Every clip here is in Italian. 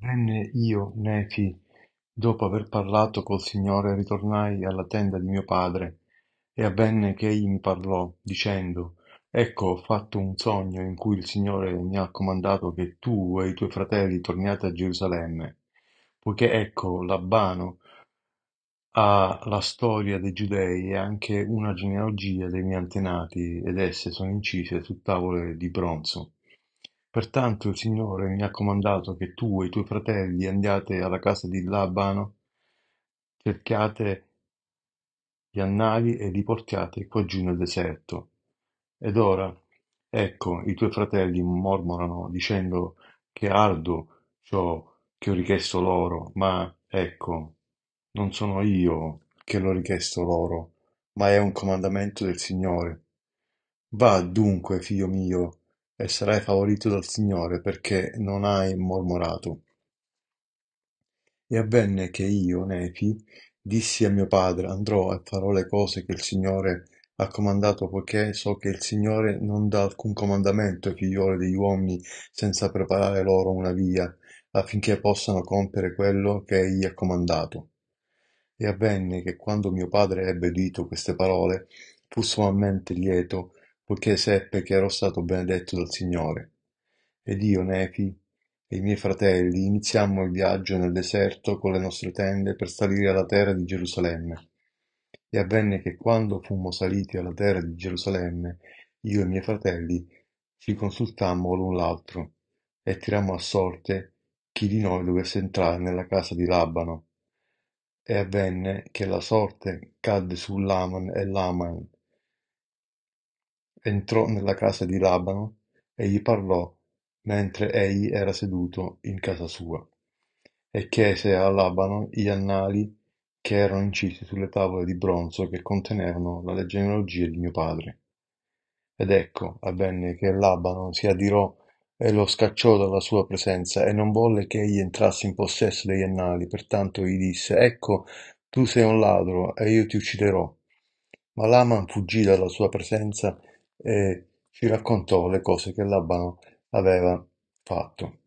Venne io, Nefi, dopo aver parlato col Signore ritornai alla tenda di mio padre, e avvenne che egli mi parlò, dicendo, Ecco, ho fatto un sogno in cui il Signore mi ha comandato che tu e i tuoi fratelli torniate a Gerusalemme, poiché ecco, Labbano ha la storia dei Giudei e anche una genealogia dei miei antenati, ed esse sono incise su tavole di bronzo. Pertanto il Signore mi ha comandato che tu e i tuoi fratelli andiate alla casa di Labano, cerchiate gli annali e li portiate qua giù nel deserto. Ed ora, ecco, i tuoi fratelli mormorano dicendo che arduo ciò che ho richiesto loro, ma ecco, non sono io che l'ho richiesto loro, ma è un comandamento del Signore. Va dunque, figlio mio, e sarai favorito dal Signore, perché non hai mormorato. E avvenne che io, Nefi, dissi a mio padre, andrò e farò le cose che il Signore ha comandato, poiché so che il Signore non dà alcun comandamento ai figlioli degli uomini senza preparare loro una via, affinché possano compiere quello che egli ha comandato. E avvenne che quando mio padre ebbe udito queste parole, fu sommamente lieto poiché seppe che ero stato benedetto dal Signore. Ed io, Nefi, e i miei fratelli iniziammo il viaggio nel deserto con le nostre tende per salire alla terra di Gerusalemme. E avvenne che quando fummo saliti alla terra di Gerusalemme, io e i miei fratelli ci consultammo l'un l'altro e tirammo a sorte chi di noi dovesse entrare nella casa di Labano. E avvenne che la sorte cadde su Laman e Laman entrò nella casa di Labano e gli parlò mentre egli era seduto in casa sua, e chiese a Labano gli annali che erano incisi sulle tavole di bronzo che contenevano la genealogia di mio padre. Ed ecco, avvenne che Labano si adirò e lo scacciò dalla sua presenza e non volle che egli entrasse in possesso degli annali, pertanto gli disse, ecco, tu sei un ladro e io ti ucciderò. Ma Laman fuggì dalla sua presenza e ci raccontò le cose che Labano aveva fatto.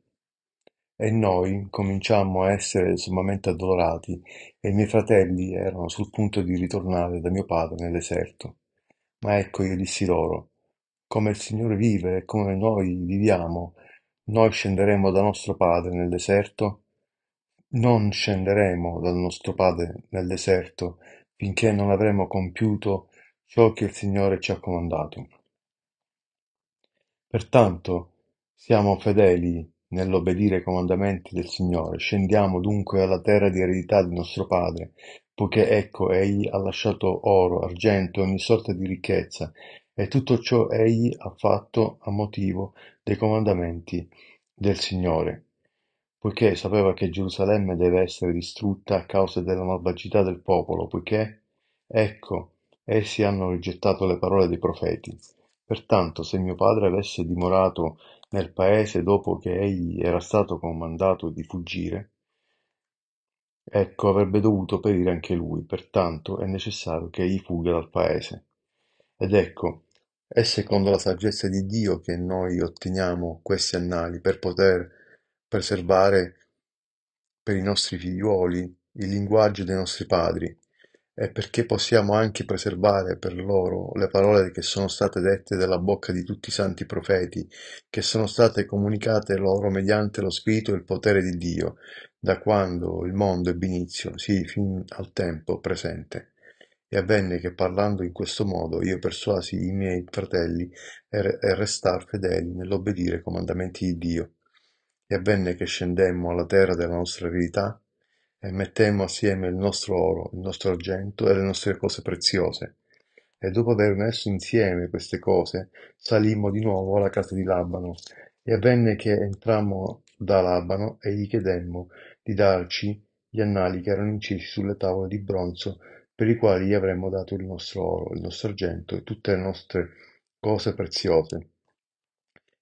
E noi cominciammo a essere sommamente addolorati, e i miei fratelli erano sul punto di ritornare da mio padre nel deserto. Ma ecco io dissi loro, come il Signore vive e come noi viviamo, noi scenderemo da nostro padre nel deserto? Non scenderemo dal nostro padre nel deserto finché non avremo compiuto ciò che il Signore ci ha comandato. Pertanto, siamo fedeli nell'obbedire ai comandamenti del Signore, scendiamo dunque alla terra di eredità di nostro padre, poiché ecco egli ha lasciato oro, argento e ogni sorta di ricchezza, e tutto ciò egli ha fatto a motivo dei comandamenti del Signore poiché sapeva che Gerusalemme deve essere distrutta a causa della malvagità del popolo, poiché, ecco, essi hanno rigettato le parole dei profeti Pertanto, se mio padre avesse dimorato nel paese dopo che egli era stato comandato di fuggire, ecco avrebbe dovuto perire anche lui, pertanto è necessario che egli fugga dal paese. Ed ecco, è secondo la saggezza di Dio che noi otteniamo questi annali per poter preservare per i nostri figliuoli il linguaggio dei nostri padri, e perché possiamo anche preservare per loro le parole che sono state dette dalla bocca di tutti i santi profeti, che sono state comunicate loro mediante lo Spirito e il potere di Dio, da quando il mondo ebbe inizio, sì, fin al tempo presente. E avvenne che parlando in questo modo io persuasi i miei fratelli a restare fedeli nell'obbedire ai comandamenti di Dio. E avvenne che scendemmo alla terra della nostra verità, e mettemmo assieme il nostro oro, il nostro argento e le nostre cose preziose. E dopo aver messo insieme queste cose, salimmo di nuovo alla casa di Labano. E avvenne che entrammo da Labano e gli chiedemmo di darci gli annali che erano incisi sulle tavole di bronzo per i quali gli avremmo dato il nostro oro, il nostro argento e tutte le nostre cose preziose.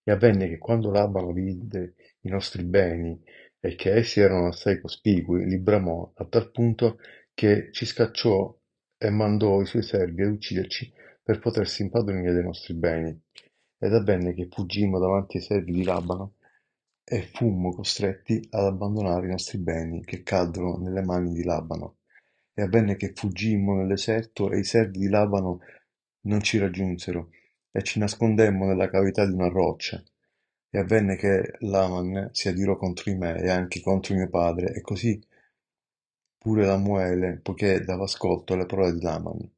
E avvenne che quando Labano vide i nostri beni e che essi erano assai cospicui, li bramò, a tal punto che ci scacciò e mandò i suoi servi ad ucciderci per potersi impadronire dei nostri beni. Ed avvenne che fuggimmo davanti ai servi di Labano e fummo costretti ad abbandonare i nostri beni che caddero nelle mani di Labano. E avvenne che fuggimmo nel deserto e i servi di Labano non ci raggiunsero e ci nascondemmo nella cavità di una roccia avvenne che Laman si adirò contro di me e anche contro mio padre, e così pure Lamuele, poiché dava ascolto alle parole di Laman.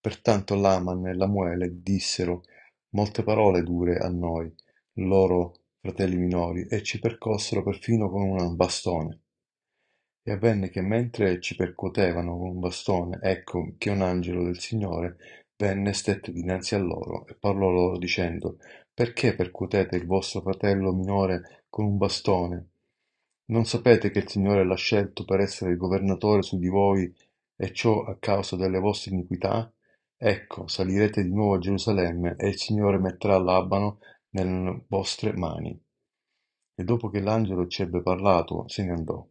Pertanto Laman e Lamuele dissero molte parole dure a noi, loro fratelli minori, e ci percossero perfino con un bastone. E avvenne che mentre ci percuotevano con un bastone, ecco che un angelo del Signore Venne stette dinanzi a loro, e parlò loro, dicendo: Perché percutete il vostro fratello minore con un bastone? Non sapete che il Signore l'ha scelto per essere governatore su di voi, e ciò a causa delle vostre iniquità? Ecco, salirete di nuovo a Gerusalemme, e il Signore metterà l'abano nelle vostre mani. E dopo che l'angelo ci ebbe parlato, se ne andò.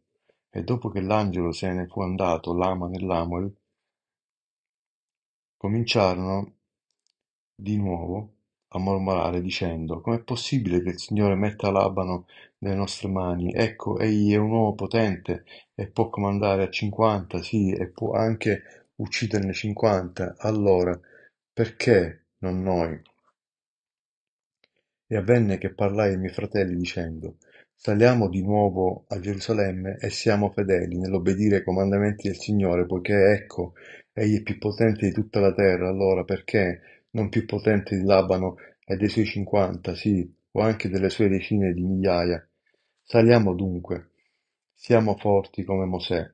E dopo che l'angelo se ne fu andato, l'ama e Cominciarono di nuovo a mormorare dicendo: Com'è possibile che il Signore metta Labano nelle nostre mani? Ecco, egli è un uomo potente e può comandare a 50, sì, e può anche ucciderne 50. Allora, perché non noi? E avvenne che parlai ai miei fratelli dicendo: Saliamo di nuovo a Gerusalemme e siamo fedeli nell'obbedire ai comandamenti del Signore, poiché ecco, egli è più potente di tutta la terra, allora perché non più potente di Labano e dei suoi cinquanta, sì, o anche delle sue decine di migliaia? Saliamo dunque, siamo forti come Mosè,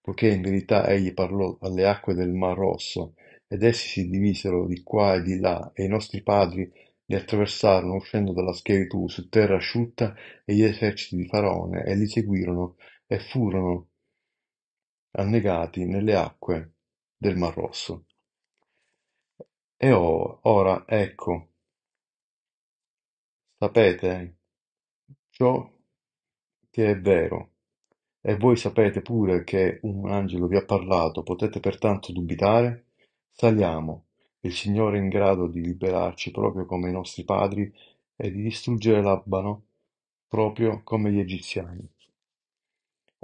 poiché in verità egli parlò alle acque del Mar Rosso, ed essi si divisero di qua e di là, e i nostri padri li attraversarono uscendo dalla schiavitù su terra asciutta e gli eserciti di Faraone e li seguirono e furono annegati nelle acque del Mar Rosso. E ora, ecco, sapete ciò che è vero, e voi sapete pure che un angelo vi ha parlato, potete pertanto dubitare? Saliamo il Signore in grado di liberarci proprio come i nostri padri e di distruggere Labano proprio come gli egiziani.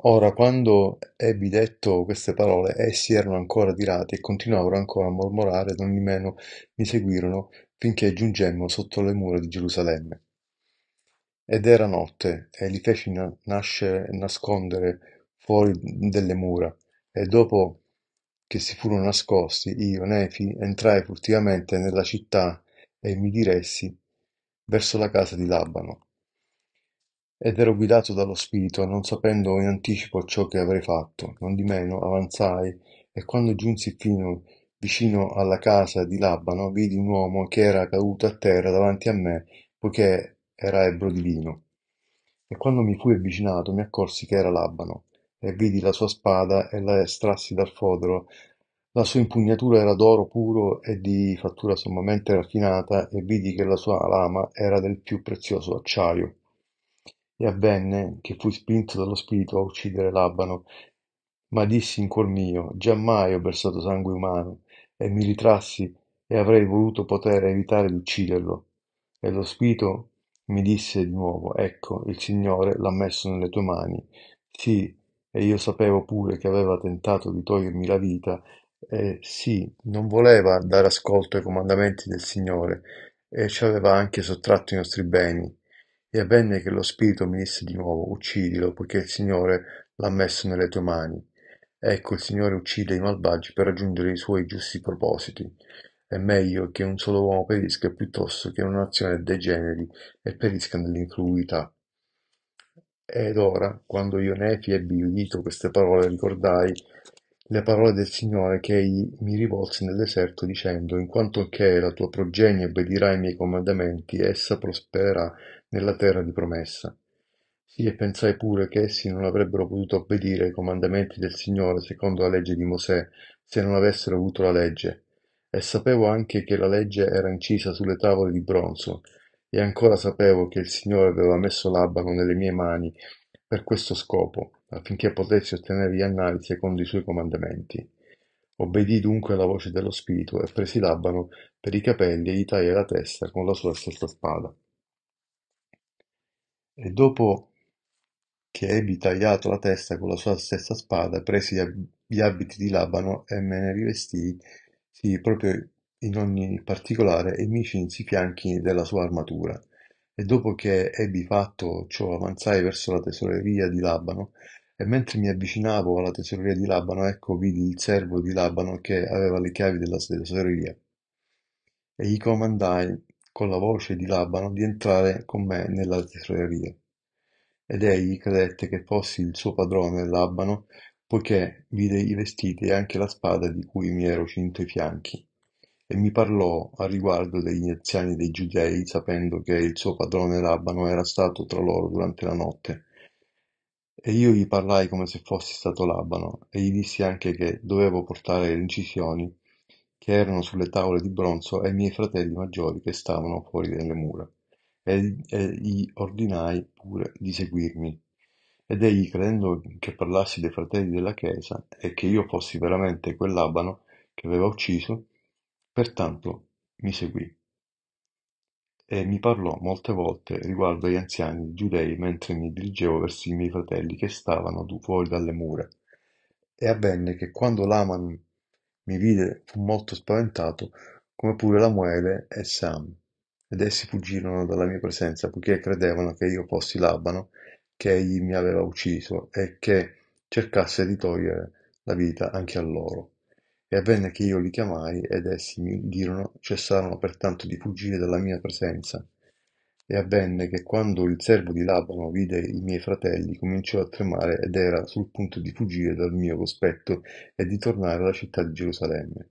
Ora, quando ebbi detto queste parole, essi erano ancora tirati e continuavano ancora a mormorare, non di meno mi seguirono finché giungemmo sotto le mura di Gerusalemme. Ed era notte, e li feci nascere e nascondere fuori delle mura, e dopo che si furono nascosti, io, Nefi, entrai furtivamente nella città e mi diressi verso la casa di Labano. Ed ero guidato dallo spirito, non sapendo in anticipo ciò che avrei fatto. Nondimeno avanzai e quando giunsi fino vicino alla casa di Labano, vidi un uomo che era caduto a terra davanti a me, poiché era ebro di vino. E quando mi fui avvicinato, mi accorsi che era Labano e vidi la sua spada e la estrassi dal fodero. La sua impugnatura era d'oro puro e di fattura sommamente raffinata, e vidi che la sua lama era del più prezioso acciaio. E avvenne che fui spinto dallo spirito a uccidere Labano, ma dissi in cuor mio, giammai ho versato sangue umano, e mi ritrassi e avrei voluto poter evitare di ucciderlo. E lo spirito mi disse di nuovo, ecco, il Signore l'ha messo nelle tue mani. Sì, e io sapevo pure che aveva tentato di togliermi la vita, e sì, non voleva dare ascolto ai comandamenti del Signore, e ci aveva anche sottratto i nostri beni. E avvenne che lo Spirito mi disse di nuovo, uccidilo, poiché il Signore l'ha messo nelle tue mani. Ecco, il Signore uccide i malvagi per raggiungere i suoi giusti propositi. È meglio che un solo uomo perisca piuttosto che una nazione degeneri e perisca nell'incruità. Ed ora, quando io Nefi ebbi udito queste parole, ricordai le parole del Signore che egli mi rivolse nel deserto, dicendo: In quanto che la tua progenie obbedirà ai miei comandamenti, essa prospererà nella terra di promessa. Sì, e pensai pure che essi non avrebbero potuto obbedire ai comandamenti del Signore secondo la legge di Mosè, se non avessero avuto la legge. E sapevo anche che la legge era incisa sulle tavole di bronzo, e ancora sapevo che il Signore aveva messo l'abano nelle mie mani per questo scopo, affinché potessi ottenere gli annali secondo i suoi comandamenti. Obbedì dunque alla voce dello spirito e presi l'abano per i capelli e gli tagliai la testa con la sua stessa spada. E dopo che ebbi tagliato la testa con la sua stessa spada, presi gli abiti di Labano e me ne rivestii, sì, proprio in ogni particolare e mi cinsi i fianchi della sua armatura. E dopo che ebbi fatto ciò avanzai verso la tesoreria di Labano, e mentre mi avvicinavo alla tesoreria di Labano, ecco vidi il servo di Labano che aveva le chiavi della tesoreria. E gli comandai con la voce di Labano di entrare con me nella tesoreria. Ed egli credette che fossi il suo padrone Labano, poiché vide i vestiti e anche la spada di cui mi ero cinto i fianchi e mi parlò a riguardo degli anziani dei giudei, sapendo che il suo padrone Rabano era stato tra loro durante la notte. E io gli parlai come se fossi stato Labano, e gli dissi anche che dovevo portare le incisioni che erano sulle tavole di bronzo ai miei fratelli maggiori che stavano fuori delle mura, e, e gli ordinai pure di seguirmi. Ed egli, credendo che parlassi dei fratelli della chiesa e che io fossi veramente quell'Abano che aveva ucciso, Pertanto mi seguì, e mi parlò molte volte riguardo agli anziani giudei mentre mi dirigevo verso i miei fratelli che stavano fuori dalle mura. E avvenne che quando Laman mi vide fu molto spaventato, come pure Lamuele e Sam, ed essi fuggirono dalla mia presenza, poiché credevano che io fossi Labano, che egli mi aveva ucciso, e che cercasse di togliere la vita anche a loro. E avvenne che io li chiamai, ed essi mi udirono, cessarono pertanto di fuggire dalla mia presenza. E avvenne che quando il servo di Labano vide i miei fratelli, cominciò a tremare ed era sul punto di fuggire dal mio cospetto e di tornare alla città di Gerusalemme.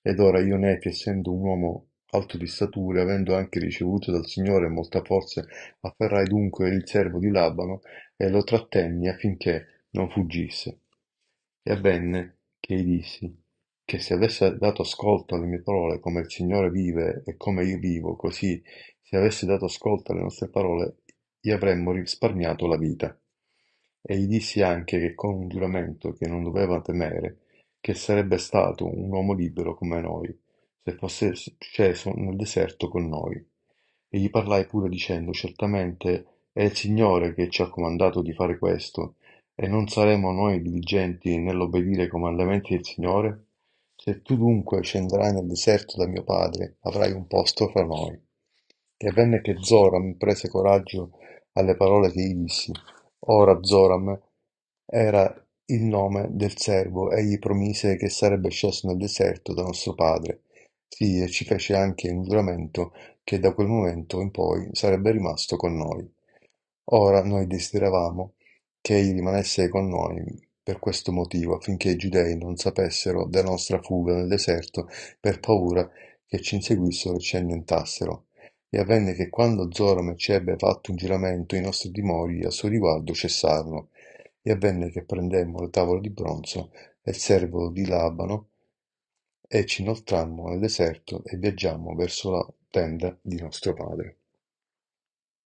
Ed ora io Nefi, essendo un uomo alto di statura, avendo anche ricevuto dal Signore molta forza, afferrai dunque il servo di Labano e lo trattenni affinché non fuggisse. E avvenne che io dissi, che se avesse dato ascolto alle mie parole come il Signore vive e come io vivo, così se avesse dato ascolto alle nostre parole, gli avremmo risparmiato la vita. E gli dissi anche che con un giuramento che non doveva temere, che sarebbe stato un uomo libero come noi, se fosse sceso nel deserto con noi. E gli parlai pure dicendo, certamente è il Signore che ci ha comandato di fare questo, e non saremo noi diligenti nell'obbedire ai comandamenti del Signore? Se tu dunque scenderai nel deserto da mio padre, avrai un posto fra noi. E avvenne che Zoram prese coraggio alle parole che gli dissi. Ora Zoram era il nome del servo, egli promise che sarebbe sceso nel deserto da nostro padre. Sì, e ci fece anche un giuramento che da quel momento in poi sarebbe rimasto con noi. Ora noi desideravamo che egli rimanesse con noi per questo motivo, affinché i Giudei non sapessero della nostra fuga nel deserto per paura che ci inseguissero e ci annientassero. E avvenne che quando Zoram ci ebbe fatto un giramento, i nostri dimori a suo riguardo cessarono. E avvenne che prendemmo le tavole di bronzo e il servo di Labano e ci inoltrammo nel deserto e viaggiammo verso la tenda di nostro padre.